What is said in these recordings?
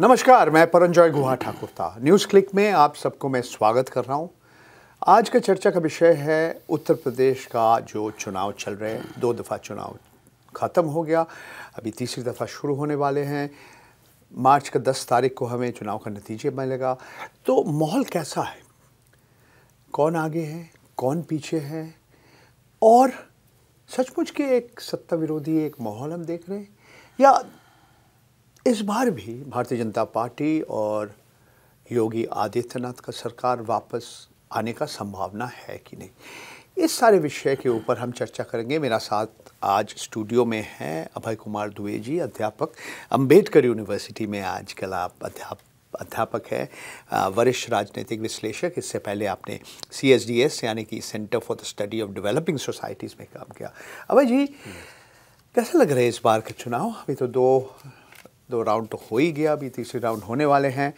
नमस्कार मैं परंजॉय गुहा ठाकुर था न्यूज़ क्लिक में आप सबको मैं स्वागत कर रहा हूं आज का चर्चा का विषय है उत्तर प्रदेश का जो चुनाव चल रहे हैं दो दफ़ा चुनाव ख़त्म हो गया अभी तीसरी दफ़ा शुरू होने वाले हैं मार्च का दस तारीख को हमें चुनाव का नतीजे मिलेगा तो माहौल कैसा है कौन आगे है कौन पीछे है और सचमुच के एक सत्ता विरोधी एक माहौल हम देख रहे हैं या इस बार भी भारतीय जनता पार्टी और योगी आदित्यनाथ का सरकार वापस आने का संभावना है कि नहीं इस सारे विषय के ऊपर हम चर्चा करेंगे मेरा साथ आज स्टूडियो में हैं अभय कुमार दुबे जी अध्यापक अंबेडकर यूनिवर्सिटी में आजकल आप अध्याप अध्यापक है वरिष्ठ राजनीतिक विश्लेषक इससे पहले आपने सी एस डी एस यानी कि centre for the study of developing societies में काम किया अभय जी हम्म। कैसा लग रहा है इस बार का चुनाव अभी तो दो तो राउंड तो हो ही गया अभी तीसरे राउंड होने वाले हैं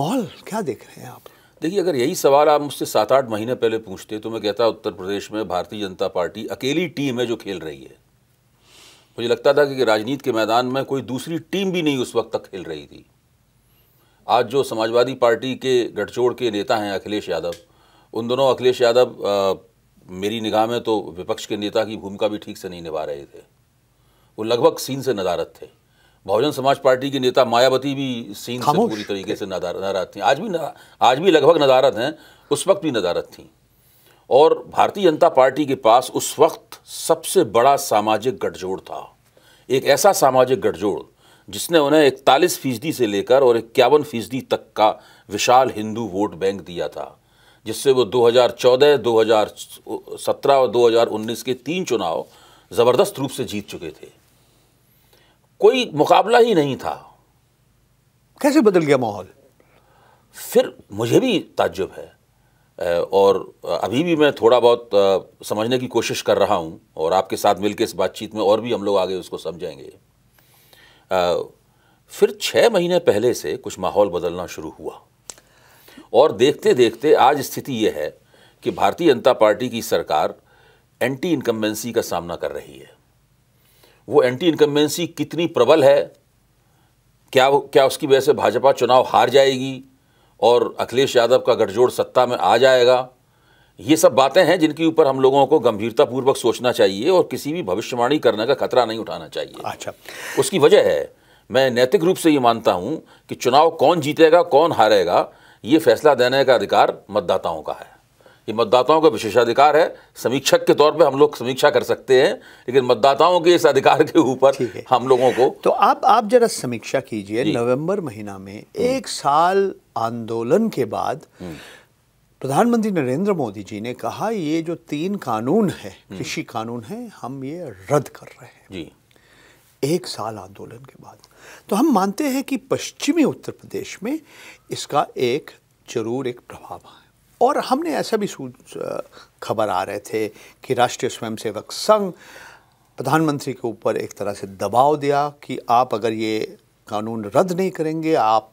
माहौल क्या देख रहे हैं आप देखिए अगर यही सवाल आप मुझसे सात आठ महीने पहले पूछते तो मैं कहता उत्तर प्रदेश में भारतीय जनता पार्टी अकेली टीम है जो खेल रही है मुझे लगता था कि राजनीति के मैदान में कोई दूसरी टीम भी नहीं उस वक्त तक खेल रही थी आज जो समाजवादी पार्टी के गठजोड़ के नेता हैं अखिलेश यादव उन दोनों अखिलेश यादव मेरी निगाह में तो विपक्ष के नेता की भूमिका भी ठीक से नहीं निभा रहे थे वो लगभग सीन से नदारत थे बहुजन समाज पार्टी की नेता मायावती भी सीन से पूरी तरीके से नदारत थी आज भी आज भी लगभग नदारत हैं उस वक्त भी नदारत थी और भारतीय जनता पार्टी के पास उस वक्त सबसे बड़ा सामाजिक गठजोड़ था एक ऐसा सामाजिक गठजोड़ जिसने उन्हें इकतालीस फीसदी से लेकर और इक्यावन फीसदी तक का विशाल हिंदू वोट बैंक दिया था जिससे वो 2014, 2017 और 2019 के तीन चुनाव ज़बरदस्त रूप से जीत चुके थे कोई मुकाबला ही नहीं था कैसे बदल गया माहौल फिर मुझे भी ताज्जुब है और अभी भी मैं थोड़ा बहुत समझने की कोशिश कर रहा हूँ और आपके साथ मिलकर इस बातचीत में और भी हम लोग आगे उसको समझेंगे फिर छः महीने पहले से कुछ माहौल बदलना शुरू हुआ और देखते देखते आज स्थिति यह है कि भारतीय जनता पार्टी की सरकार एंटी इनकम्बेंसी का सामना कर रही है वो एंटी इनकम्बेंसी कितनी प्रबल है क्या क्या उसकी वजह से भाजपा चुनाव हार जाएगी और अखिलेश यादव का गठजोड़ सत्ता में आ जाएगा ये सब बातें हैं जिनके ऊपर हम लोगों को गंभीरतापूर्वक सोचना चाहिए और किसी भी भविष्यवाणी करने का खतरा नहीं उठाना चाहिए अच्छा उसकी वजह है मैं नैतिक रूप से ये मानता हूँ कि चुनाव कौन जीतेगा कौन हारेगा ये फैसला देने का अधिकार मतदाताओं का है ये मतदाताओं का विशेषाधिकार है समीक्षक के तौर पे हम लोग समीक्षा कर सकते हैं लेकिन मतदाताओं के इस अधिकार के ऊपर हम लोगों को तो आप आप जरा समीक्षा कीजिए नवंबर महीना में हम्म। एक साल आंदोलन के बाद हम्म। प्रधानमंत्री नरेंद्र मोदी जी ने कहा ये जो तीन कानून है हम्म। कृषि कानून है हम ये रद्द कर रहे हैं जी एक साल आंदोलन के बाद तो हम मानते हैं कि पश्चिमी उत्तर प्रदेश में इसका एक जरूर एक प्रभाव है और हमने ऐसा भी खबर आ रहे थे कि राष्ट्रीय स्वयंसेवक संघ प्रधानमंत्री के ऊपर एक तरह से दबाव दिया कि आप अगर ये कानून रद्द नहीं करेंगे आप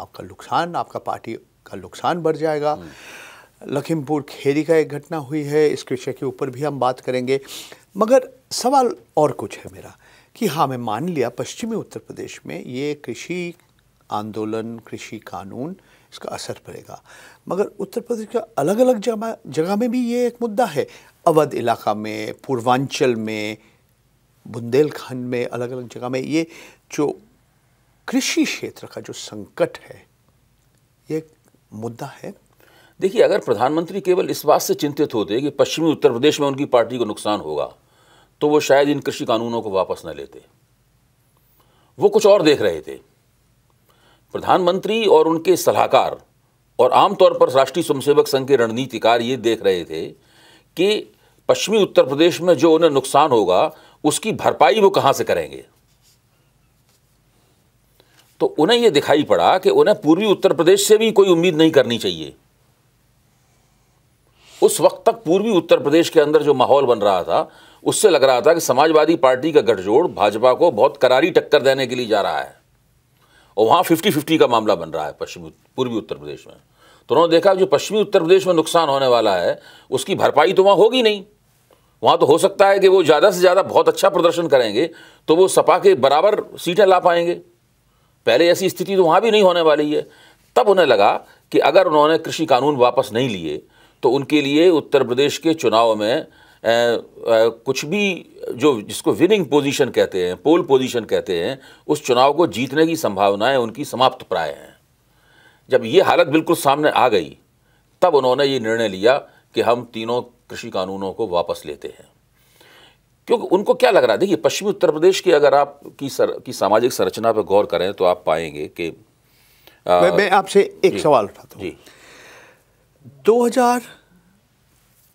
आपका नुकसान आपका पार्टी का नुकसान बढ़ जाएगा हम्म। लखीमपुर खेरी का एक घटना हुई है इस विषय के ऊपर भी हम बात करेंगे मगर सवाल और कुछ है मेरा कि हाँ मैं मान लिया पश्चिमी उत्तर प्रदेश में ये कृषि आंदोलन कृषि कानून उसका असर पड़ेगा मगर उत्तर प्रदेश का अलग अलग जगह जगह में भी ये एक मुद्दा है अवध इलाका में पूर्वांचल में बुंदेलखंड में अलग अलग जगह में ये जो कृषि क्षेत्र का जो संकट है ये एक मुद्दा है देखिए अगर प्रधानमंत्री केवल इस बात से चिंतित होते कि पश्चिमी उत्तर प्रदेश में उनकी पार्टी को नुकसान होगा तो वो शायद इन कृषि कानूनों को वापस न लेते वो कुछ और देख रहे थे प्रधानमंत्री और उनके सलाहकार और आमतौर पर राष्ट्रीय स्वयंसेवक संघ के रणनीतिकार ये देख रहे थे कि पश्चिमी उत्तर प्रदेश में जो उन्हें नुकसान होगा उसकी भरपाई वो कहां से करेंगे तो उन्हें यह दिखाई पड़ा कि उन्हें पूर्वी उत्तर प्रदेश से भी कोई उम्मीद नहीं करनी चाहिए उस वक्त तक पूर्वी उत्तर प्रदेश के अंदर जो माहौल बन रहा था उससे लग रहा था कि समाजवादी पार्टी का गठजोड़ भाजपा को बहुत करारी टक्कर देने के लिए जा रहा है और वहाँ फिफ्टी फिफ्टी का मामला बन रहा है पश्चिमी पूर्वी उत्तर प्रदेश में तो उन्होंने देखा जो पश्चिमी उत्तर प्रदेश में नुकसान होने वाला है उसकी भरपाई तो वहाँ होगी नहीं वहाँ तो हो सकता है कि वो ज़्यादा से ज़्यादा बहुत अच्छा प्रदर्शन करेंगे तो वो सपा के बराबर सीटें ला पाएंगे पहले ऐसी स्थिति तो वहाँ भी नहीं होने वाली है तब उन्हें लगा कि अगर उन्होंने कृषि कानून वापस नहीं लिए तो उनके लिए उत्तर प्रदेश के चुनाव में कुछ भी जो जिसको विनिंग पोजीशन कहते हैं पोल पोजीशन कहते हैं उस चुनाव को जीतने की संभावनाएं उनकी समाप्त प्राय हैं जब ये हालत बिल्कुल सामने आ गई तब उन्होंने ये निर्णय लिया कि हम तीनों कृषि कानूनों को वापस लेते हैं क्योंकि उनको क्या लग रहा है देखिए पश्चिमी उत्तर प्रदेश की अगर आप की सर, की सामाजिक संरचना पर गौर करें तो आप पाएंगे कि आ, मैं, मैं आपसे एक सवाल उठाता हूँ जी दो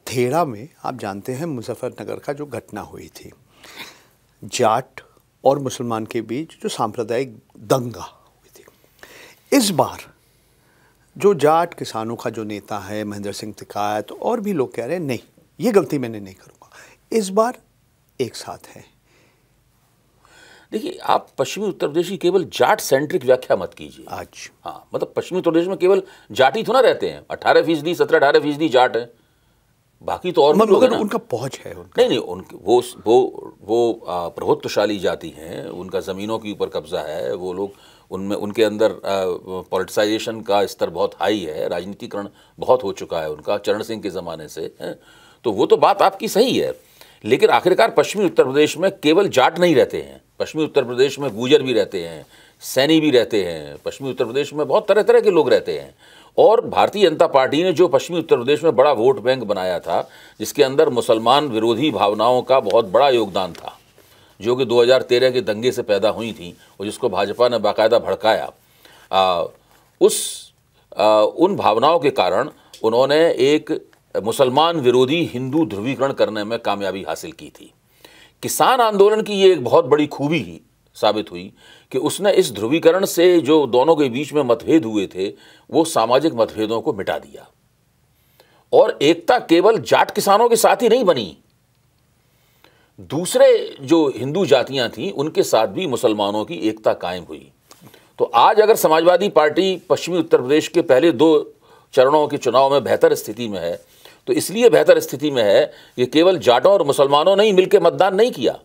थेड़ा में आप जानते हैं मुजफ्फरनगर का जो घटना हुई थी जाट और मुसलमान के बीच जो सांप्रदायिक दंगा हुई थी इस बार जो जाट किसानों का जो नेता है महेंद्र सिंह तिकायत और भी लोग कह रहे हैं नहीं ये गलती मैंने नहीं करूँगा इस बार एक साथ है देखिए आप पश्चिमी उत्तर प्रदेश की केवल जाट सेंट्रिक व्याख्या मत कीजिए आज हाँ मतलब पश्चिमी उत्तर प्रदेश में केवल जाट ही थोड़ा ना रहते हैं अठारह फीसदी सत्रह अठारह फीसदी जाट है बाकी तो और मतलब लोग उनका पहुंच है उनका नहीं नहीं उनके वो वो वो प्रभुत्वशाली जाति हैं उनका ज़मीनों के ऊपर कब्जा है वो लोग उनमें उनके अंदर पॉलिटिसाइजेशन का स्तर बहुत हाई है राजनीतिकरण बहुत हो चुका है उनका चरण सिंह के ज़माने से है? तो वो तो बात आपकी सही है लेकिन आखिरकार पश्चिमी उत्तर प्रदेश में केवल जाट नहीं रहते हैं पश्चिमी उत्तर प्रदेश में गुजर भी रहते हैं सैनी भी रहते हैं पश्चिमी उत्तर प्रदेश में बहुत तरह तरह के लोग रहते हैं और भारतीय जनता पार्टी ने जो पश्चिमी उत्तर प्रदेश में बड़ा वोट बैंक बनाया था जिसके अंदर मुसलमान विरोधी भावनाओं का बहुत बड़ा योगदान था जो कि 2013 के दंगे से पैदा हुई थी और जिसको भाजपा ने बाकायदा भड़काया आ, उस आ, उन भावनाओं के कारण उन्होंने एक मुसलमान विरोधी हिंदू ध्रुवीकरण करने में कामयाबी हासिल की थी किसान आंदोलन की ये एक बहुत बड़ी खूबी साबित हुई कि उसने इस ध्रुवीकरण से जो दोनों के बीच में मतभेद हुए थे वो सामाजिक मतभेदों को मिटा दिया और एकता केवल जाट किसानों के साथ ही नहीं बनी दूसरे जो हिंदू जातियां थीं उनके साथ भी मुसलमानों की एकता कायम हुई तो आज अगर समाजवादी पार्टी पश्चिमी उत्तर प्रदेश के पहले दो चरणों के चुनाव में बेहतर स्थिति में है तो इसलिए बेहतर स्थिति में है कि केवल जाटों और मुसलमानों ने ही मिलकर मतदान नहीं किया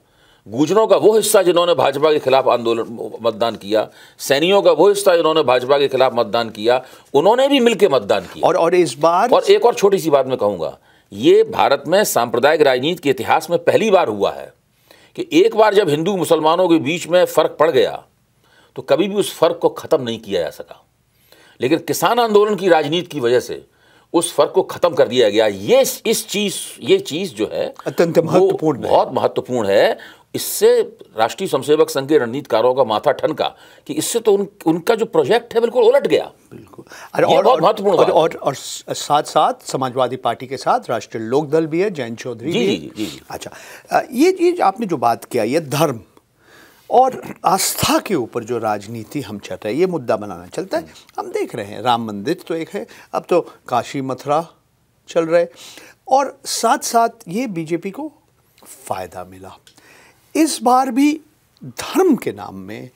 गुजरों का वो हिस्सा जिन्होंने भाजपा के खिलाफ आंदोलन मतदान किया सैनियों का वो हिस्सा जिन्होंने भाजपा के खिलाफ मतदान किया उन्होंने भी मिलकर मतदान किया और और इस बार और एक और छोटी सी बात मैं कहूंगा ये भारत में सांप्रदायिक राजनीति के इतिहास में पहली बार हुआ है कि एक बार जब हिंदू मुसलमानों के बीच में फ़र्क पड़ गया तो कभी भी उस फ़र्क को ख़त्म नहीं किया जा सका लेकिन किसान आंदोलन की राजनीति की वजह से उस फर्क को खत्म कर दिया गया ये इस चीज ये चीज जो है अत्यंत महत्वपूर्ण बहुत महत्वपूर्ण है इससे राष्ट्रीय स्वयंसेवक संघ के रणनीतिकारों का माथा ठनका कि इससे तो उन, उनका जो प्रोजेक्ट है बिल्कुल उलट गया बिल्कुल अरे महत्वपूर्ण और, और, और साथ साथ समाजवादी पार्टी के साथ राष्ट्रीय लोकदल भी है जैन चौधरी जी, जी, जी, जी अच्छा ये चीज आपने जो बात किया ये धर्म और आस्था के ऊपर जो राजनीति हम चल रहे हैं ये मुद्दा बनाना चलता है हम्म। हम देख रहे हैं राम मंदिर तो एक है अब तो काशी मथुरा चल रहे और साथ साथ ये बीजेपी को फ़ायदा मिला इस बार भी धर्म के नाम में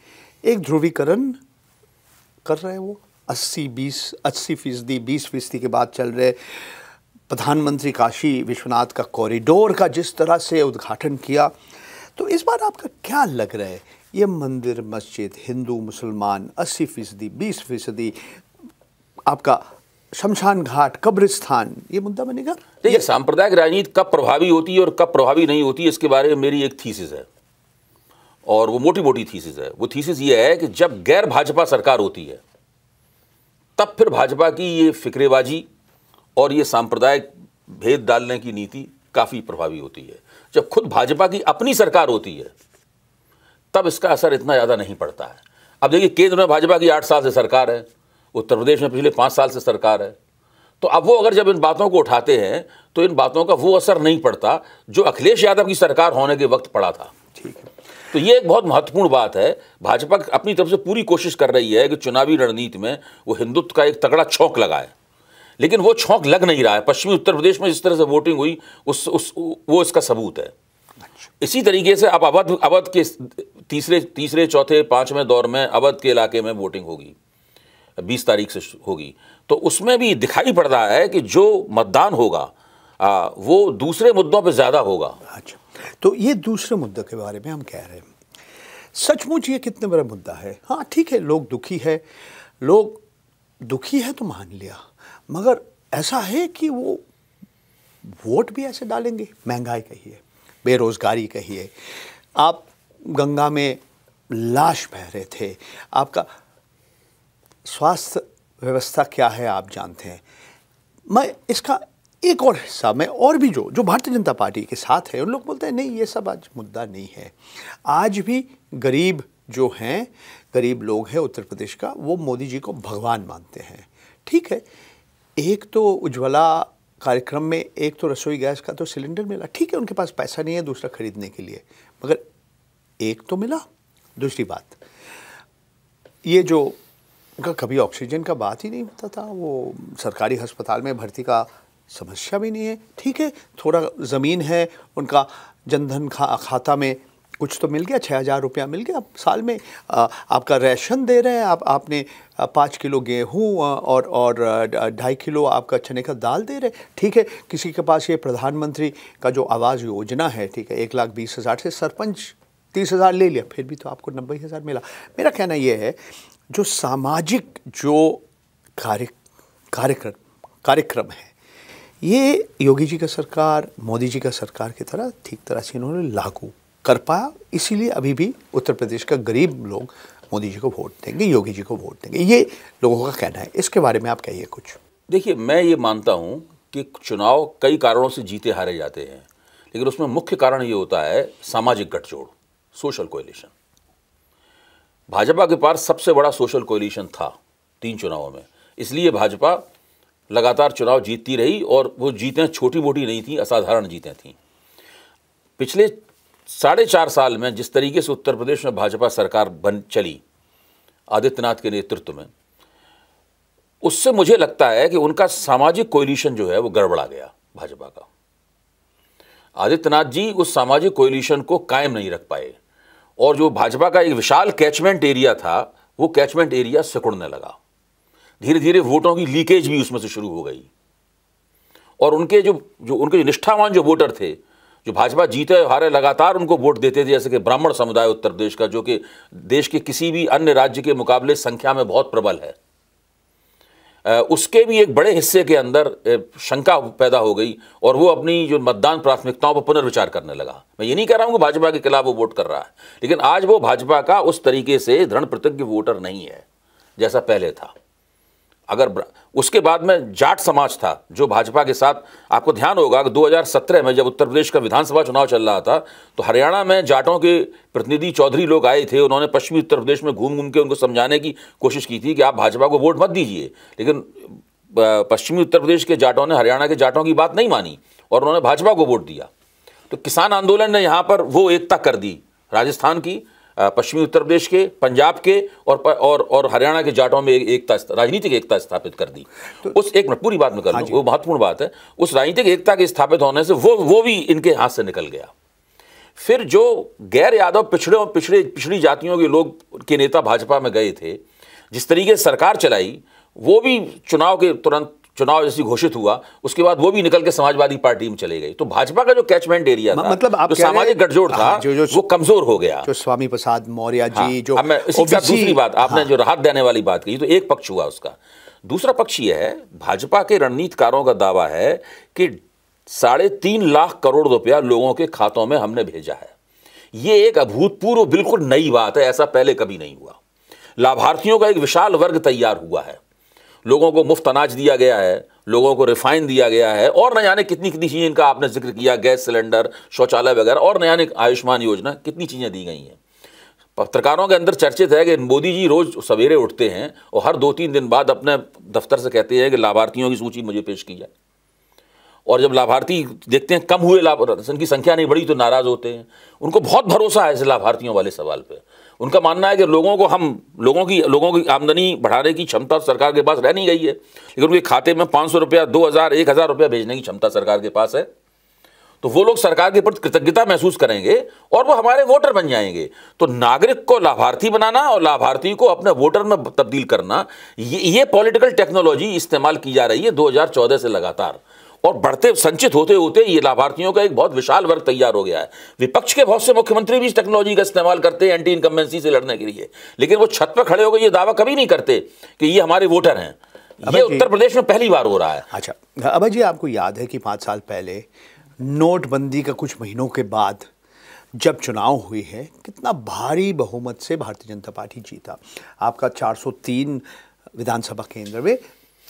एक ध्रुवीकरण कर रहे हैं वो अस्सी बीस अस्सी फीसदी बीस फीसदी के बाद चल रहे प्रधानमंत्री काशी विश्वनाथ का कॉरिडोर का जिस तरह से उद्घाटन किया तो इस बार आपका क्या लग रहा है ये मंदिर मस्जिद हिंदू मुसलमान अस्सी फीसदी बीस फीसदी आपका शमशान घाट कब्रिस्तान ये मुद्दा बनेगा देखिए सांप्रदायिक राजनीति कब प्रभावी होती है और कब प्रभावी नहीं होती है इसके बारे में मेरी एक थीसिस है और वो मोटी मोटी थीसिस है वो थीसिस ये है कि जब गैर भाजपा सरकार होती है तब फिर भाजपा की ये फिक्रेबाजी और ये सांप्रदायिक भेद डालने की नीति काफ़ी प्रभावी होती है जब खुद भाजपा की अपनी सरकार होती है तब इसका असर इतना ज़्यादा नहीं पड़ता है अब देखिए केंद्र में भाजपा की आठ साल से सरकार है उत्तर प्रदेश में पिछले पाँच साल से सरकार है तो अब वो अगर जब इन बातों को उठाते हैं तो इन बातों का वो असर नहीं पड़ता जो अखिलेश यादव की सरकार होने के वक्त पड़ा था ठीक है तो ये एक बहुत महत्वपूर्ण बात है भाजपा अपनी तरफ से पूरी कोशिश कर रही है कि चुनावी रणनीति में वो हिंदुत्व का एक तगड़ा चौक लगाए लेकिन वो छौक लग नहीं रहा है पश्चिमी उत्तर प्रदेश में जिस तरह से वोटिंग हुई उस उस वो इसका सबूत है अच्छा। इसी तरीके से अब अवध अवध के तीसरे तीसरे चौथे पाँचवें दौर में अवध के इलाके में वोटिंग होगी बीस तारीख से होगी तो उसमें भी दिखाई पड़ रहा है कि जो मतदान होगा आ, वो दूसरे मुद्दों पर ज़्यादा होगा अच्छा तो ये दूसरे मुद्दे के बारे में हम कह रहे हैं सचमुच ये कितने बड़ा मुद्दा है हाँ ठीक है लोग दुखी है लोग दुखी है तो मान लिया मगर ऐसा है कि वो वोट भी ऐसे डालेंगे महंगाई कहिए बेरोज़गारी कहिए आप गंगा में लाश बह रहे थे आपका स्वास्थ्य व्यवस्था क्या है आप जानते हैं मैं इसका एक और हिस्सा में और भी जो जो भारतीय जनता पार्टी के साथ है उन लोग बोलते हैं नहीं ये सब आज मुद्दा नहीं है आज भी गरीब जो हैं गरीब लोग हैं उत्तर प्रदेश का वो मोदी जी को भगवान मानते हैं ठीक है एक तो उज्ज्वला कार्यक्रम में एक तो रसोई गैस का तो सिलेंडर मिला ठीक है उनके पास पैसा नहीं है दूसरा खरीदने के लिए मगर एक तो मिला दूसरी बात ये जो उनका कभी ऑक्सीजन का बात ही नहीं होता था वो सरकारी अस्पताल में भर्ती का समस्या भी नहीं है ठीक है थोड़ा ज़मीन है उनका जनधन खा खाता में कुछ तो मिल गया छः हज़ार रुपया मिल गया साल में आ, आपका रेशन दे रहे हैं आप आपने पाँच किलो गेहूँ और और ढाई किलो आपका चने का दाल दे रहे ठीक है किसी के पास ये प्रधानमंत्री का जो आवाज़ योजना है ठीक है एक लाख बीस हज़ार से सरपंच तीस हज़ार ले लिया फिर भी तो आपको नब्बे हज़ार मिला मेरा कहना ये है जो सामाजिक जो कार्य कार्यक्रम कार्यक्रम है ये योगी जी का सरकार मोदी जी का सरकार की तरह ठीक तरह से इन्होंने लागू कर पाया इसीलिए अभी भी उत्तर प्रदेश का गरीब लोग मोदी जी को वोट देंगे योगी जी को वोट देंगे ये लोगों का कहना है इसके बारे में आप कहिए कुछ देखिए मैं ये मानता हूँ कि चुनाव कई कारणों से जीते हारे जाते हैं लेकिन उसमें मुख्य कारण ये होता है सामाजिक गठजोड़ सोशल कोएलिशन भाजपा के पास सबसे बड़ा सोशल कोएलिशन था तीन चुनावों में इसलिए भाजपा लगातार चुनाव जीतती रही और वो जीतें छोटी मोटी नहीं थी असाधारण जीतें थीं पिछले साढ़े चार साल में जिस तरीके से उत्तर प्रदेश में भाजपा सरकार बन चली आदित्यनाथ के नेतृत्व में उससे मुझे लगता है कि उनका सामाजिक कोलिशन जो है वो गड़बड़ा गया भाजपा का आदित्यनाथ जी उस सामाजिक कोलिशन को कायम नहीं रख पाए और जो भाजपा का एक विशाल कैचमेंट एरिया था वो कैचमेंट एरिया सिकुड़ने लगा धीरे धीरे वोटों की लीकेज भी उसमें से शुरू हो गई और उनके जो जो उनके जो निष्ठावान जो वोटर थे जो भाजपा जीते हारे लगातार उनको वोट देते थे जैसे कि ब्राह्मण समुदाय उत्तर प्रदेश का जो कि देश के किसी भी अन्य राज्य के मुकाबले संख्या में बहुत प्रबल है उसके भी एक बड़े हिस्से के अंदर शंका पैदा हो गई और वो अपनी जो मतदान प्राथमिकताओं पर पुनर्विचार करने लगा मैं ये नहीं कह रहा हूँ कि भाजपा के खिलाफ वो वोट कर रहा है लेकिन आज वो भाजपा का उस तरीके से दृढ़ प्रतिज्ञ वोटर नहीं है जैसा पहले था अगर उसके बाद में जाट समाज था जो भाजपा के साथ आपको ध्यान होगा कि 2017 में जब उत्तर प्रदेश का विधानसभा चुनाव चल रहा था तो हरियाणा में जाटों के प्रतिनिधि चौधरी लोग आए थे उन्होंने पश्चिमी उत्तर प्रदेश में घूम घूम के उनको समझाने की कोशिश की थी कि आप भाजपा को वोट मत दीजिए लेकिन पश्चिमी उत्तर प्रदेश के जाटों ने हरियाणा के जाटों की बात नहीं मानी और उन्होंने भाजपा को वोट दिया तो किसान आंदोलन ने यहाँ पर वो एकता कर दी राजस्थान की पश्चिमी उत्तर प्रदेश के पंजाब के और और और हरियाणा के जाटों में एकता राजनीतिक एकता स्थापित कर दी तो, उस एक पूरी बात में कर हाँ वो महत्वपूर्ण बात है उस राजनीतिक एकता के स्थापित होने से वो वो भी इनके हाथ से निकल गया फिर जो गैर यादव पिछड़े और पिछड़े पिछड़ी जातियों के लोग के नेता भाजपा में गए थे जिस तरीके सरकार चलाई वो भी चुनाव के तुरंत चुनाव जैसी घोषित हुआ उसके बाद वो भी निकल के समाजवादी पार्टी में चले गई तो भाजपा का जो कैचमेंट एरिया था मतलब आप जो सामाजिक गठजोड़ था हाँ, जो, जो, वो कमजोर हो गया जो स्वामी प्रसाद मौर्य जी हाँ, जो दूसरी बात आपने हाँ। जो राहत देने वाली बात कही तो एक पक्ष हुआ उसका दूसरा पक्ष ये है भाजपा के रणनीतिकारों का दावा है कि साढ़े तीन लाख करोड़ रुपया लोगों के खातों में हमने भेजा है ये एक अभूतपूर्व बिल्कुल नई बात है ऐसा पहले कभी नहीं हुआ लाभार्थियों का एक विशाल वर्ग तैयार हुआ है लोगों को मुफ्त अनाज दिया गया है लोगों को रिफाइन दिया गया है और न जाने कितनी कितनी चीज़ें इनका आपने जिक्र किया गैस सिलेंडर शौचालय वगैरह और न जाने आयुष्मान योजना कितनी चीज़ें दी गई हैं पत्रकारों के अंदर चर्चित है कि मोदी जी रोज़ सवेरे उठते हैं और हर दो तीन दिन बाद अपने दफ्तर से कहते हैं कि लाभार्थियों की सूची मुझे पेश की जाए और जब लाभार्थी देखते हैं कम हुए लाभ इनकी संख्या नहीं बढ़ी तो नाराज़ होते हैं उनको बहुत भरोसा है इस लाभार्थियों वाले सवाल पर उनका मानना है कि लोगों को हम लोगों की लोगों की आमदनी बढ़ाने की क्षमता सरकार के पास रह नहीं गई है लेकिन उनके खाते में पाँच सौ रुपया दो हज़ार एक हज़ार रुपया भेजने की क्षमता सरकार के पास है तो वो लोग सरकार के प्रति कृतज्ञता महसूस करेंगे और वो हमारे वोटर बन जाएंगे तो नागरिक को लाभार्थी बनाना और लाभार्थी को अपने वोटर में तब्दील करना ये ये पॉलिटिकल टेक्नोलॉजी इस्तेमाल की जा रही है 2014 से लगातार और बढ़ते संचित होते होते ये लाभार्थियों का एक बहुत विशाल वर्ग तैयार हो गया है विपक्ष के बहुत से मुख्यमंत्री भी इस टेक्नोलॉजी का इस्तेमाल करते हैं एंटी इनकम्बेंसी से लड़ने के लिए लेकिन वो छत पर खड़े होकर ये दावा कभी नहीं करते कि ये हमारे वोटर हैं ये उत्तर प्रदेश में पहली बार हो रहा है अच्छा अभय जी आपको याद है कि पाँच साल पहले नोटबंदी का कुछ महीनों के बाद जब चुनाव हुई है कितना भारी बहुमत से भारतीय जनता पार्टी जीता आपका 403 विधानसभा केंद्र में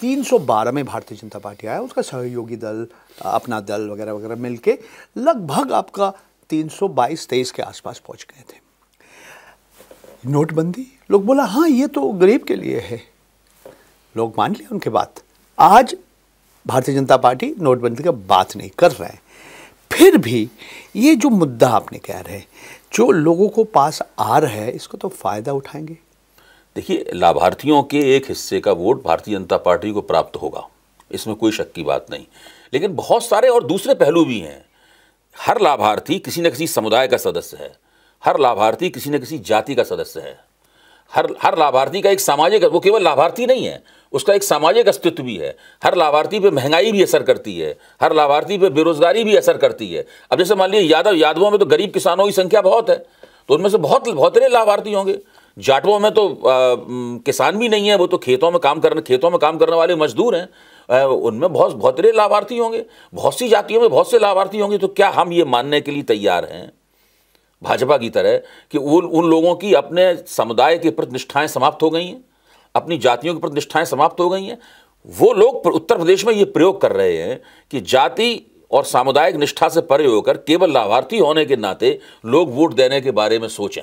312 में भारतीय जनता पार्टी आया उसका सहयोगी दल अपना दल वगैरह वगैरह मिलके लगभग आपका 322 सौ के आसपास पहुंच गए थे नोटबंदी लोग बोला हाँ ये तो गरीब के लिए है लोग मान लिए उनके बात आज भारतीय जनता पार्टी नोटबंदी का बात नहीं कर रहे हैं फिर भी ये जो मुद्दा आपने कह रहे हैं जो लोगों को पास आ रहा है इसको तो फ़ायदा उठाएंगे देखिए लाभार्थियों के एक हिस्से का वोट भारतीय जनता पार्टी को प्राप्त होगा इसमें कोई शक की बात नहीं लेकिन बहुत सारे और दूसरे पहलू भी हैं हर लाभार्थी किसी न किसी समुदाय का सदस्य है हर लाभार्थी किसी न किसी जाति का सदस्य है हर हर लाभार्थी का एक सामाजिक वो केवल लाभार्थी नहीं है उसका एक सामाजिक अस्तित्व भी है हर लाभार्थी पे महंगाई भी असर करती है हर लाभार्थी पे बेरोजगारी भी असर करती है अब जैसे मान लीजिए यादव यादवों में तो गरीब किसानों की संख्या बहुत है तो उनमें से बहुत बहुत लाभार्थी होंगे जाटवों में तो आ, किसान भी नहीं है वो तो खेतों में काम करने खेतों में काम करने वाले मजदूर हैं उनमें बहुत बहुत सारे लाभार्थी होंगे बहुत सी जातियों में बहुत से लाभार्थी होंगे तो क्या हम ये मानने के लिए तैयार हैं भाजपा की तरह कि उन उन लोगों की अपने समुदाय के प्रति निष्ठाएँ समाप्त हो गई हैं अपनी जातियों के प्रति निष्ठाएँ समाप्त हो गई हैं वो लोग उत्तर प्रदेश में ये प्रयोग कर रहे हैं कि जाति और सामुदायिक निष्ठा से परे होकर केवल लाभार्थी होने के नाते लोग वोट देने के बारे में सोचें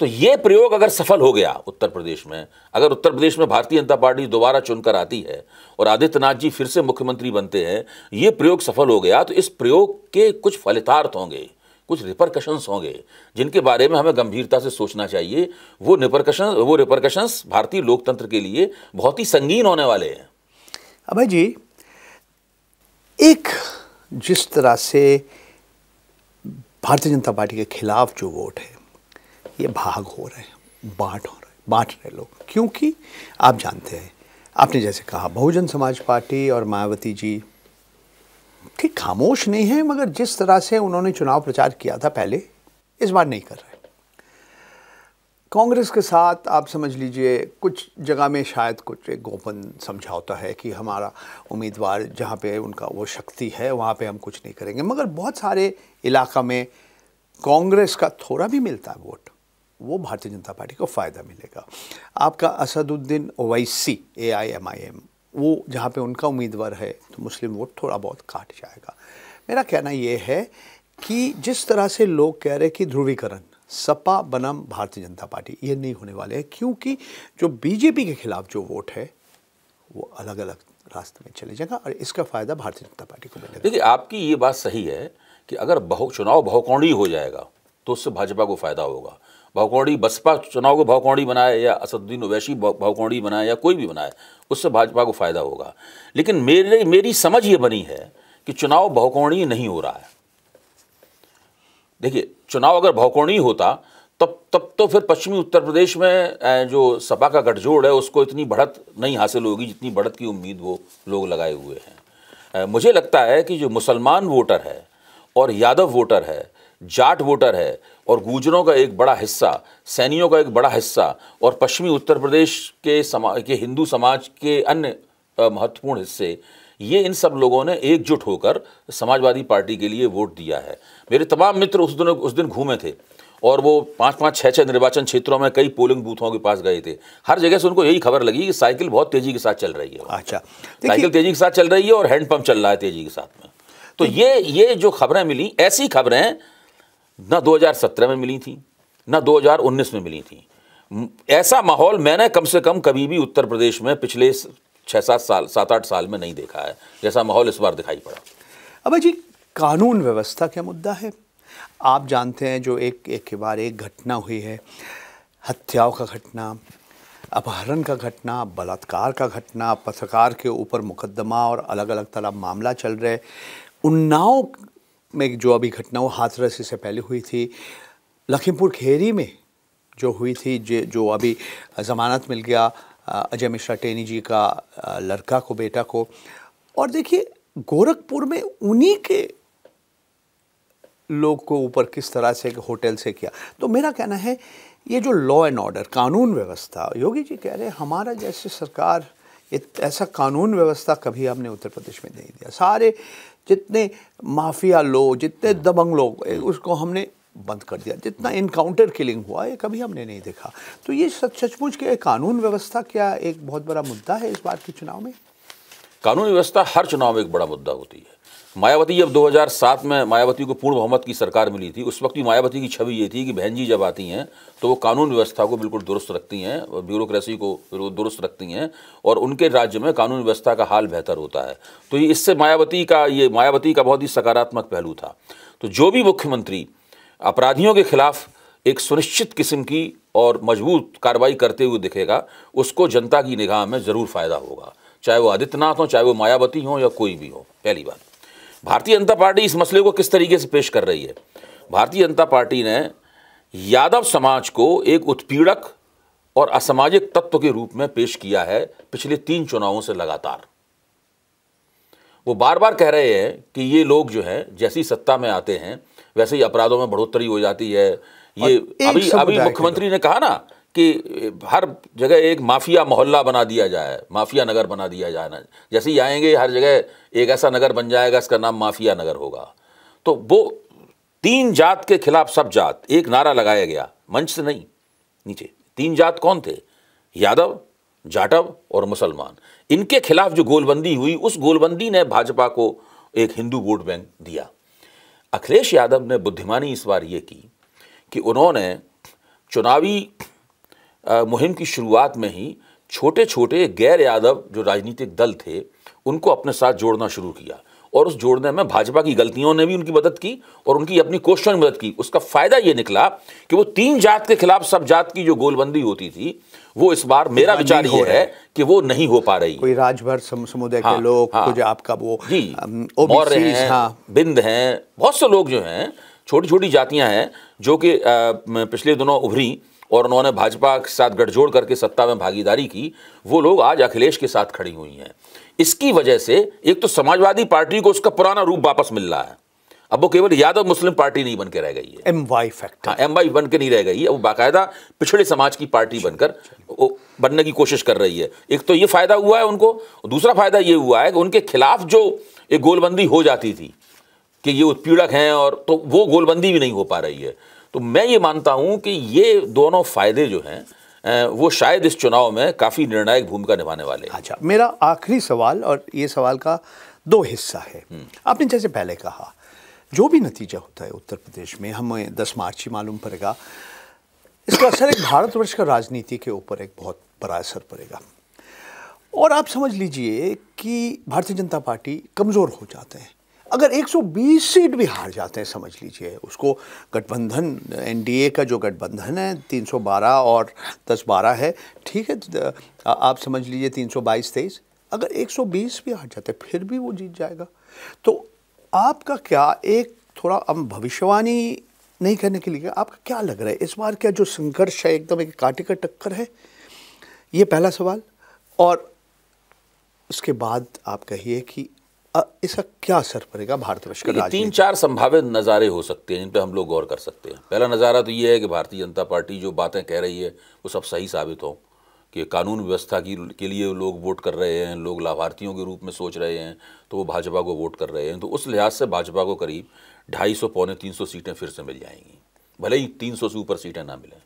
तो ये प्रयोग अगर सफल हो गया उत्तर प्रदेश में अगर उत्तर प्रदेश में भारतीय जनता पार्टी दोबारा चुनकर आती है और आदित्यनाथ जी फिर से मुख्यमंत्री बनते हैं ये प्रयोग सफल हो गया तो इस प्रयोग के कुछ फलितार्थ होंगे कुछ रिपरकशंस होंगे जिनके बारे में हमें गंभीरता से सोचना चाहिए वो रिपरकशन वो रिपरकशंस भारतीय लोकतंत्र के लिए बहुत ही संगीन होने वाले हैं अभय जी एक जिस तरह से भारतीय जनता पार्टी के खिलाफ जो वोट है ये भाग हो रहे हैं बांट हो रहे बांट रहे लोग क्योंकि आप जानते हैं आपने जैसे कहा बहुजन समाज पार्टी और मायावती जी ठीक खामोश नहीं है मगर जिस तरह से उन्होंने चुनाव प्रचार किया था पहले इस बार नहीं कर रहे कांग्रेस के साथ आप समझ लीजिए कुछ जगह में शायद कुछ एक गोपन समझौता है कि हमारा उम्मीदवार जहाँ पे उनका वो शक्ति है वहाँ पे हम कुछ नहीं करेंगे मगर बहुत सारे इलाका में कांग्रेस का थोड़ा भी मिलता है वोट वो भारतीय जनता पार्टी को फ़ायदा मिलेगा आपका Asaduddin Owaisi A I M I M वो जहाँ पे उनका उम्मीदवार है तो मुस्लिम वोट थोड़ा बहुत काट जाएगा मेरा कहना ये है कि जिस तरह से लोग कह रहे कि ध्रुवीकरण सपा बनम भारतीय जनता पार्टी ये नहीं होने वाले हैं क्योंकि जो बीजेपी के खिलाफ जो वोट है वो अलग अलग रास्ते में चले जाएगा और इसका फायदा भारतीय जनता पार्टी को मिलेगा देखिए आपकी ये बात सही है कि अगर बहु चुनाव बहुकोणीय हो जाएगा तो उससे भाजपा को फायदा होगा भावकौड़ी बसपा चुनाव को भावकौड़ी बनाए या असदुद्दीन ओवैसी भावकौड़ी बनाए या कोई भी बनाए उससे भाजपा को फ़ायदा होगा लेकिन मेरे मेरी समझ ये बनी है कि चुनाव भावकौड़ी नहीं हो रहा है देखिए चुनाव अगर भावकौड़ी होता तब तब तो फिर पश्चिमी उत्तर प्रदेश में जो सपा का गठजोड़ है उसको इतनी बढ़त नहीं हासिल होगी जितनी बढ़त की उम्मीद वो लोग लगाए हुए हैं मुझे लगता है कि जो मुसलमान वोटर है और यादव वोटर है जाट वोटर है और गुजरों का एक बड़ा हिस्सा सैनियों का एक बड़ा हिस्सा और पश्चिमी उत्तर प्रदेश के समा के हिंदू समाज के अन्य महत्वपूर्ण हिस्से ये इन सब लोगों ने एकजुट होकर समाजवादी पार्टी के लिए वोट दिया है मेरे तमाम मित्र उस दिन उस दिन घूमे थे और वो पाँच पाँच छः छः निर्वाचन क्षेत्रों में कई पोलिंग बूथों के पास गए थे हर जगह से उनको यही खबर लगी कि साइकिल बहुत तेज़ी के साथ चल रही है अच्छा साइकिल तेज़ी के साथ चल रही है और हैंडपम्प चल रहा है तेज़ी के साथ में तो ये ये जो खबरें मिली ऐसी खबरें ना 2017 में मिली थी ना 2019 में मिली थी ऐसा माहौल मैंने कम से कम कभी भी उत्तर प्रदेश में पिछले छः सात साल सात आठ साल में नहीं देखा है जैसा माहौल इस बार दिखाई पड़ा अब जी कानून व्यवस्था क्या मुद्दा है आप जानते हैं जो एक एक के बार एक घटना हुई है हत्याओं का घटना अपहरण का घटना बलात्कार का घटना पत्रकार के ऊपर मुकदमा और अलग अलग तरह मामला चल रहे उन्नाव में जो अभी घटना वो हाथरस से पहले हुई थी लखीमपुर खेरी में जो हुई थी जो अभी ज़मानत मिल गया अजय मिश्रा टेनी जी का लड़का को बेटा को और देखिए गोरखपुर में उन्हीं के लोग को ऊपर किस तरह से होटल से किया तो मेरा कहना है ये जो लॉ एंड ऑर्डर कानून व्यवस्था योगी जी कह रहे हैं हमारा जैसे सरकार ऐसा कानून व्यवस्था कभी हमने उत्तर प्रदेश में नहीं दिया सारे जितने माफिया लोग जितने हाँ। दबंग लोग उसको हमने बंद कर दिया जितना इनकाउंटर किलिंग हुआ ये कभी हमने नहीं देखा तो ये सच सचमुच के कानून व्यवस्था क्या एक बहुत बड़ा मुद्दा है इस बार के चुनाव में कानून व्यवस्था हर चुनाव में एक बड़ा मुद्दा होती है मायावती जब 2007 में मायावती को पूर्ण बहुमत की सरकार मिली थी उस वक्त भी मायावती की छवि ये थी कि बहन जी जब आती हैं तो वो कानून व्यवस्था को बिल्कुल दुरुस्त रखती हैं और ब्यूरोक्रेसी को दुरुस्त रखती हैं और उनके राज्य में कानून व्यवस्था का हाल बेहतर होता है तो ये इससे मायावती का ये मायावती का बहुत ही सकारात्मक पहलू था तो जो भी मुख्यमंत्री अपराधियों के खिलाफ एक सुनिश्चित किस्म की और मजबूत कार्रवाई करते हुए दिखेगा उसको जनता की निगाह में ज़रूर फ़ायदा होगा चाहे वो आदित्यनाथ हों चाहे वो मायावती हों या कोई भी हो पहली बात भारतीय जनता पार्टी इस मसले को किस तरीके से पेश कर रही है भारतीय जनता पार्टी ने यादव समाज को एक उत्पीड़क और असामाजिक तत्व के रूप में पेश किया है पिछले तीन चुनावों से लगातार वो बार बार कह रहे हैं कि ये लोग जो हैं जैसी सत्ता में आते हैं वैसे ही अपराधों में बढ़ोतरी हो जाती है ये अभी अभी मुख्यमंत्री ने कहा ना कि हर जगह एक माफिया मोहल्ला बना दिया जाए माफिया नगर बना दिया जाए ना जैसे ही आएंगे हर जगह एक ऐसा नगर बन जाएगा इसका नाम माफिया नगर होगा तो वो तीन जात के खिलाफ सब जात एक नारा लगाया गया मंच से नहीं नीचे तीन जात कौन थे यादव जाटव और मुसलमान इनके खिलाफ जो गोलबंदी हुई उस गोलबंदी ने भाजपा को एक हिंदू वोट बैंक दिया अखिलेश यादव ने बुद्धिमानी इस बार ये की कि उन्होंने चुनावी मुहिम की शुरुआत में ही छोटे छोटे गैर यादव जो राजनीतिक दल थे उनको अपने साथ जोड़ना शुरू किया और उस जोड़ने में भाजपा की गलतियों ने भी उनकी मदद की और उनकी अपनी कोशिशों ने मदद की उसका फ़ायदा ये निकला कि वो तीन जात के खिलाफ सब जात की जो गोलबंदी होती थी वो इस बार मेरा विचार ये है कि वो नहीं हो पा रही कोई राजभर समुदाय हाँ, के लोग हाँ, कुछ आपका वो जी मौर्य हैं हाँ। बिंद हैं बहुत से लोग जो हैं छोटी छोटी जातियां हैं जो कि पिछले दिनों उभरी और उन्होंने भाजपा के साथ गठजोड़ करके सत्ता में भागीदारी की वो लोग आज अखिलेश के साथ खड़ी हुई हैं इसकी वजह से एक तो समाजवादी पार्टी को उसका पुराना रूप वापस मिल रहा है अब वो केवल यादव मुस्लिम पार्टी नहीं बन के रह गई है एम वाई फैक्ट हाँ एम वाई बन के नहीं रह गई है वो बाकायदा पिछड़े समाज की पार्टी बनकर बनने की कोशिश कर रही है एक तो ये फायदा हुआ है उनको दूसरा फायदा ये हुआ है कि उनके खिलाफ जो एक गोलबंदी हो जाती थी कि ये उत्पीड़क हैं और तो वो गोलबंदी भी नहीं हो पा रही है तो मैं ये मानता हूँ कि ये दोनों फ़ायदे जो हैं वो शायद इस चुनाव में काफ़ी निर्णायक भूमिका निभाने वाले अच्छा मेरा आखिरी सवाल और ये सवाल का दो हिस्सा है हम्म। आपने जैसे पहले कहा जो भी नतीजा होता है उत्तर प्रदेश में हमें दस मार्च ही मालूम पड़ेगा इसका असर एक भारतवर्ष का राजनीति के ऊपर एक बहुत बड़ा असर पड़ेगा और आप समझ लीजिए कि भारतीय जनता पार्टी कमज़ोर हो जाते हैं अगर 120 सीट भी हार जाते हैं समझ लीजिए उसको गठबंधन एनडीए का जो गठबंधन है 312 और 10-12 है ठीक है तो, आप समझ लीजिए 322 23 अगर 120 भी हार जाते हैं फिर भी वो जीत जाएगा तो आपका क्या एक थोड़ा हम भविष्यवाणी नहीं करने के लिए आपका क्या लग रहा है इस बार क्या जो संघर्ष है एकदम एक काटे का टक्कर है ये पहला सवाल और उसके बाद आप कहिए कि इसका क्या असर पड़ेगा भारत वर्ष का तीन चार संभावित नज़ारे हो सकते हैं जिन पर हम लोग गौर कर सकते हैं पहला नज़ारा तो ये है कि भारतीय जनता पार्टी जो बातें कह रही है वो सब सही साबित हों कि कानून व्यवस्था की के लिए लोग वोट कर रहे हैं लोग लाभार्थियों के रूप में सोच रहे हैं तो वो भाजपा को वोट कर रहे हैं तो उस लिहाज से भाजपा को करीब ढाई सौ पौने तीन सौ सीटें फिर से मिल जाएंगी भले ही तीन सौ से ऊपर सीटें ना मिलें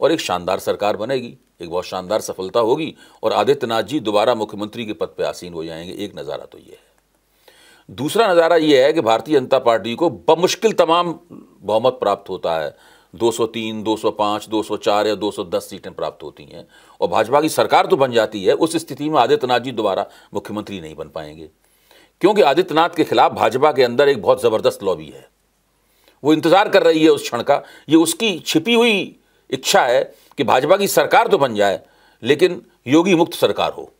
और एक शानदार सरकार बनेगी एक बहुत शानदार सफलता होगी और आदित्यनाथ जी दोबारा मुख्यमंत्री के पद पर आसीन हो जाएंगे एक नज़ारा तो ये है दूसरा नज़ारा ये है कि भारतीय जनता पार्टी को बमुश्किल तमाम बहुमत प्राप्त होता है 203, 205, 204 या 210 सीटें प्राप्त होती हैं और भाजपा की सरकार तो बन जाती है उस स्थिति में आदित्यनाथ जी दोबारा मुख्यमंत्री नहीं बन पाएंगे क्योंकि आदित्यनाथ के खिलाफ भाजपा के अंदर एक बहुत ज़बरदस्त लॉबी है वो इंतज़ार कर रही है उस क्षण का ये उसकी छिपी हुई इच्छा है कि भाजपा की सरकार तो बन जाए लेकिन योगी मुक्त सरकार हो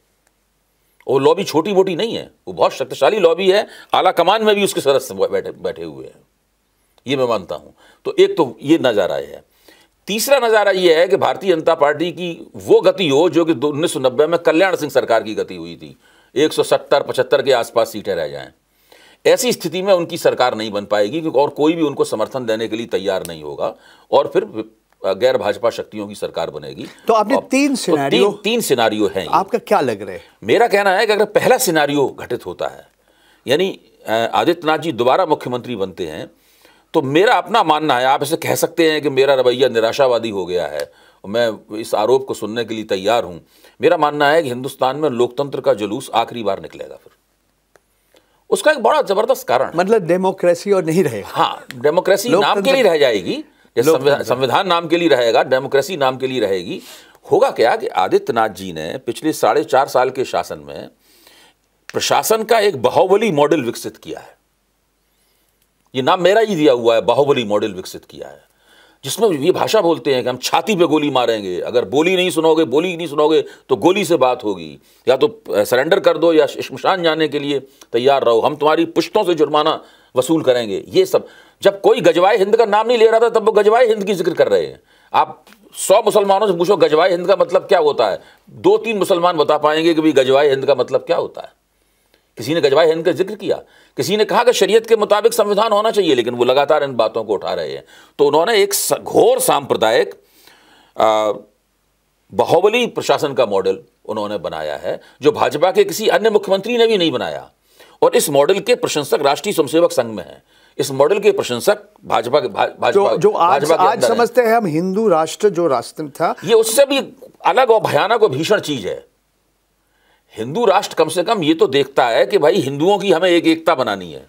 वो लॉबी छोटी मोटी नहीं है वो बहुत शक्तिशाली लॉबी है आला कमान में भी उसके सदस्य बैठे बैठे हुए हैं ये मैं मानता हूँ तो एक तो ये नज़ारा है तीसरा नज़ारा ये है कि भारतीय जनता पार्टी की वो गति हो जो कि उन्नीस में कल्याण सिंह सरकार की गति हुई थी एक सौ के आसपास सीटें रह जाएं ऐसी स्थिति में उनकी सरकार नहीं बन पाएगी क्योंकि और कोई भी उनको समर्थन देने के लिए तैयार नहीं होगा और फिर गैर भाजपा शक्तियों की सरकार बनेगी तो आपने तीन सिनारियो तो तीन, तीन सिनारियो हैं आपका क्या लग रहा है मेरा कहना है कि अगर पहला सिनारियो घटित होता है यानी आदित्यनाथ जी दोबारा मुख्यमंत्री बनते हैं तो मेरा अपना मानना है आप ऐसे कह सकते हैं कि मेरा रवैया निराशावादी हो गया है मैं इस आरोप को सुनने के लिए तैयार हूं मेरा मानना है कि हिंदुस्तान में लोकतंत्र का जुलूस आखिरी बार निकलेगा फिर उसका एक बड़ा जबरदस्त कारण मतलब डेमोक्रेसी और नहीं रहेगा हाँ डेमोक्रेसी नाम के लिए रह जाएगी संविधान नाम के लिए रहेगा डेमोक्रेसी नाम के लिए रहेगी होगा क्या कि आदित्यनाथ जी ने पिछले साढ़े चार साल के शासन में प्रशासन का एक बाहुबली मॉडल विकसित किया है ये नाम मेरा ही दिया हुआ है बाहुबली मॉडल विकसित किया है जिसमें ये भाषा बोलते हैं कि हम छाती पे गोली मारेंगे अगर बोली नहीं सुनोगे बोली नहीं सुनोगे तो गोली से बात होगी या तो सरेंडर कर दो या शमशान जाने के लिए तैयार रहो हम तुम्हारी पुश्तों से जुर्माना वसूल करेंगे ये सब जब कोई गजवाए हिंद का नाम नहीं ले रहा था तब वो गजवाए हिंद की जिक्र कर रहे हैं आप सौ मुसलमानों से पूछो गजवाए हिंद का मतलब क्या होता है दो तीन मुसलमान बता पाएंगे कि भाई गजवाए हिंद का मतलब क्या होता है किसी ने गजवाए हिंद का जिक्र किया किसी ने कहा कि शरीयत के मुताबिक संविधान होना चाहिए लेकिन वो लगातार इन बातों को उठा रहे हैं तो उन्होंने एक घोर सांप्रदायिक बहुबली प्रशासन का मॉडल उन्होंने बनाया है जो भाजपा के किसी अन्य मुख्यमंत्री ने भी नहीं बनाया और इस मॉडल के प्रशंसक राष्ट्रीय स्वयंसेवक संघ में हैं इस मॉडल के प्रशंसक भाजपा के भाजपा जो, आज, आज समझते हैं हम हिंदू राष्ट्र जो राष्ट्र था ये उससे भी अलग और भयानक और भीषण चीज है हिंदू राष्ट्र कम से कम ये तो देखता है कि भाई हिंदुओं की हमें एक एकता बनानी है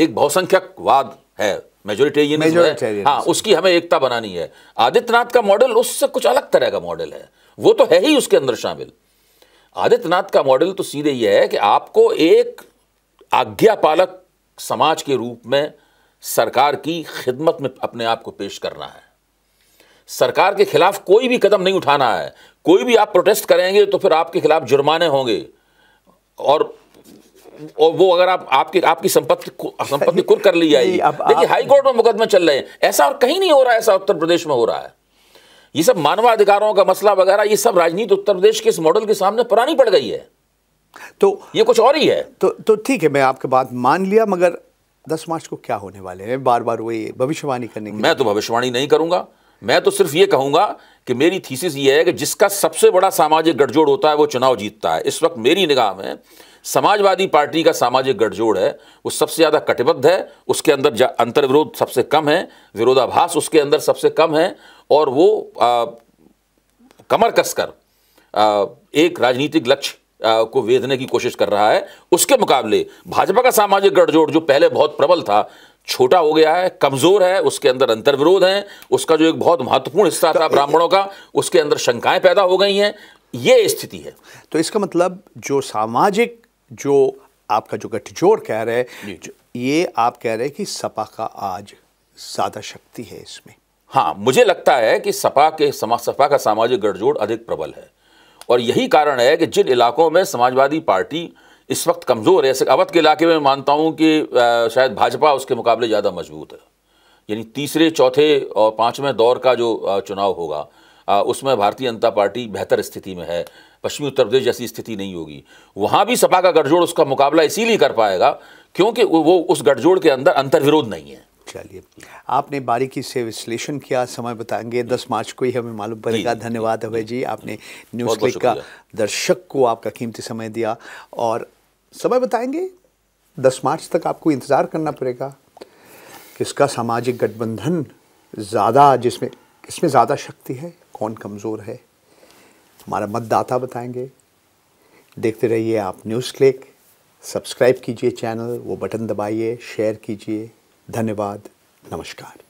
एक बहुसंख्यक वाद है मेजोरिटेरियन हाँ उसकी हमें एकता बनानी है आदित्यनाथ का मॉडल उससे कुछ अलग तरह का मॉडल है वो तो है ही उसके अंदर शामिल आदित्यनाथ का मॉडल तो सीधे ये है कि आपको एक आज्ञा पालक समाज के रूप में सरकार की खिदमत में अपने आप को पेश करना है सरकार के खिलाफ कोई भी कदम नहीं उठाना है कोई भी आप प्रोटेस्ट करेंगे तो फिर आपके खिलाफ जुर्माने होंगे और और वो अगर आप आपके आपकी संपत्ति संपत्ति कुर कर ली जाएगी देखिए हाई कोर्ट में मुकदमे चल रहे हैं ऐसा और कहीं नहीं हो रहा है ऐसा उत्तर प्रदेश में हो रहा है ये सब मानवाधिकारों का मसला वगैरह ये सब राजनीति उत्तर प्रदेश के इस मॉडल के सामने पुरानी पड़ गई है तो ये कुछ और ही है तो तो ठीक है मैं आपके बात मान लिया मगर दस मार्च को क्या होने वाले हैं बार बार वही भविष्यवाणी करने की मैं तो भविष्यवाणी नहीं करूंगा मैं तो सिर्फ ये कहूंगा कि मेरी थीसिस ये है कि जिसका सबसे बड़ा सामाजिक गठजोड़ होता है वो चुनाव जीतता है इस वक्त मेरी निगाह में समाजवादी पार्टी का सामाजिक गठजोड़ है वो सबसे ज़्यादा कटिबद्ध है उसके अंदर अंतर्विरोध सबसे कम है विरोधाभास उसके अंदर सबसे कम है और वो आ, कमर कसकर एक राजनीतिक लक्ष्य को वेधने की कोशिश कर रहा है उसके मुकाबले भाजपा का सामाजिक गठजोड़ जो पहले बहुत प्रबल था छोटा हो गया है कमजोर है उसके अंदर अंतर्विरोध है उसका जो एक बहुत महत्वपूर्ण हिस्सा था तो ब्राह्मणों का उसके अंदर शंकाएं पैदा हो गई हैं ये स्थिति है तो इसका मतलब जो सामाजिक जो आपका जो गठजोड़ कह रहे हैं ये आप कह रहे हैं कि सपा का आज ज्यादा शक्ति है इसमें हाँ मुझे लगता है कि सपा के समा सपा का सामाजिक गठजोड़ अधिक प्रबल है और यही कारण है कि जिन इलाकों में समाजवादी पार्टी इस वक्त कमज़ोर है ऐसे अवध के इलाके में मानता हूँ कि शायद भाजपा उसके मुकाबले ज़्यादा मजबूत है यानी तीसरे चौथे और पाँचवें दौर का जो चुनाव होगा उसमें भारतीय जनता पार्टी बेहतर स्थिति में है पश्चिमी उत्तर प्रदेश जैसी स्थिति नहीं होगी वहाँ भी सपा का गठजोड़ उसका मुकाबला इसीलिए कर पाएगा क्योंकि वो उस गठजोड़ के अंदर अंतर्विरोध नहीं है चलिए आपने बारीकी से विश्लेषण किया समय बताएंगे दस मार्च को ही हमें मालूम पड़ेगा धन्यवाद अभय जी आपने न्यूज़ क्लिक का दर्शक को आपका कीमती समय दिया और समय बताएंगे दस मार्च तक आपको इंतज़ार करना पड़ेगा किसका सामाजिक गठबंधन ज़्यादा जिसमें किसमें ज़्यादा शक्ति है कौन कमज़ोर है हमारा मतदाता बताएंगे देखते रहिए आप न्यूज़ क्लिक सब्सक्राइब कीजिए चैनल वो बटन दबाइए शेयर कीजिए धन्यवाद नमस्कार